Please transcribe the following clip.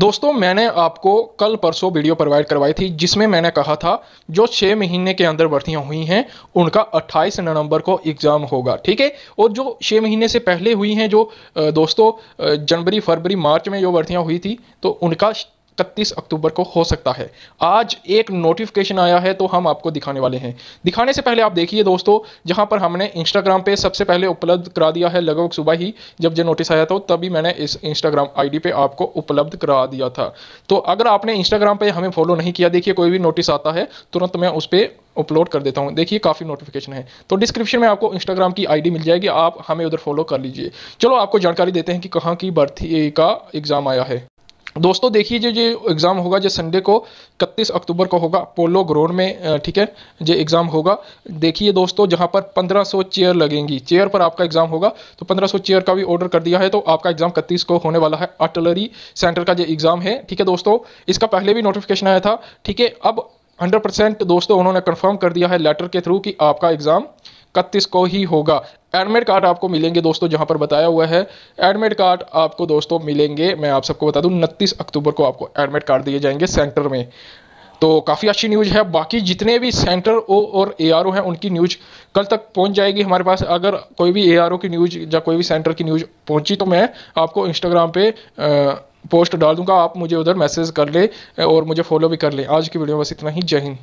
दोस्तों मैंने आपको कल परसों वीडियो प्रोवाइड करवाई थी जिसमें मैंने कहा था जो छः महीने के अंदर भर्तियां हुई हैं उनका 28 नवंबर को एग्ज़ाम होगा ठीक है और जो छः महीने से पहले हुई हैं जो दोस्तों जनवरी फरवरी मार्च में जो भर्तियां हुई थी तो उनका इकतीस अक्टूबर को हो सकता है आज एक नोटिफिकेशन आया है तो हम आपको दिखाने वाले हैं दिखाने से पहले आप देखिए दोस्तों जहां पर हमने इंस्टाग्राम पे सबसे पहले उपलब्ध करा दिया है लगभग सुबह ही जब जो नोटिस आया था तभी मैंने इस इंस्टाग्राम आईडी पे आपको उपलब्ध करा दिया था तो अगर आपने इंस्टाग्राम पे हमें फॉलो नहीं किया देखिए कोई भी नोटिस आता है तुरंत मैं उस पर अपलोड कर देता हूँ देखिए काफ़ी नोटिफिकेशन है तो डिस्क्रिप्शन में आपको इंस्टाग्राम की आईडी मिल जाएगी आप हमें उधर फॉलो कर लीजिए चलो आपको जानकारी देते हैं कि कहाँ की भर्ती का एग्ज़ाम आया है दोस्तों देखिए जो ये एग्ज़ाम होगा जो संडे को इकतीस अक्टूबर को होगा पोलो ग्राउंड में ठीक है जो एग्ज़ाम होगा देखिए दोस्तों जहाँ पर 1500 चेयर लगेंगी चेयर पर आपका एग्ज़ाम होगा तो 1500 चेयर का भी ऑर्डर कर दिया है तो आपका एग्ज़ाम इकतीस को होने वाला है अटलरी सेंटर का जो एग्ज़ाम है ठीक है दोस्तों इसका पहले भी नोटिफिकेशन आया था ठीक है अब हंड्रेड परसेंट दोस्तों उन्होंने कन्फर्म कर दिया है लेटर के थ्रू कि आपका एग्ज़ाम इकतीस को ही होगा एडमिट कार्ड आपको मिलेंगे दोस्तों जहां पर बताया हुआ है एडमिट कार्ड आपको दोस्तों मिलेंगे मैं आप सबको बता दूं उनतीस अक्टूबर को आपको एडमिट कार्ड दिए जाएंगे सेंटर में तो काफ़ी अच्छी न्यूज़ है बाकी जितने भी सेंटर ओ और ए आर ओ हैं उनकी न्यूज़ कल तक पहुंच जाएगी हमारे पास अगर कोई भी ए आर ओ की न्यूज़ या कोई भी सेंटर की न्यूज़ पहुंची तो मैं आपको इंस्टाग्राम पे पोस्ट डाल दूंगा आप मुझे उधर मैसेज कर ले और मुझे फॉलो भी कर लें आज की वीडियो में बस इतना ही जय हिंद